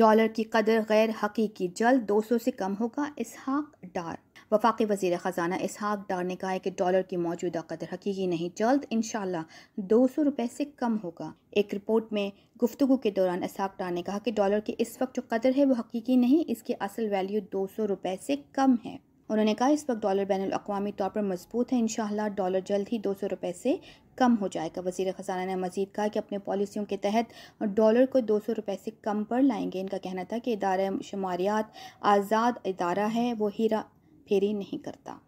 dollar की कदर गैर हकीकी जल्द दो सौ से कम होगा इसहाक डार वफाक वजीर ख़जाना इसहाक डार ने कहा है कि डॉलर की मौजूदा कदर हकीकी नहीं जल्द इन दो सौ रुपये से कम होगा एक रिपोर्ट में गुफ्तु के दौरान इसहाक डार ने कहा कि डॉलर की इस वक्त जो कदर है वो हकीकी नहीं इसकी असल वैल्यू दो सौ रुपये से कम है उन्होंने कहा इस वक्त डॉलर बैन अवी तौर पर मजबूत है इन डॉलर जल्द ही दो सौ रुपये से कम हो जाएगा वजीर ख़जाना ने मजीद कहा कि अपने पॉलिसियों के तहत डॉलर को दो सौ रुपये से कम पर लाएंगे इनका कहना था कि इदारा शुमारियात आज़ाद इदारा है वो हीरा फेरी नहीं करता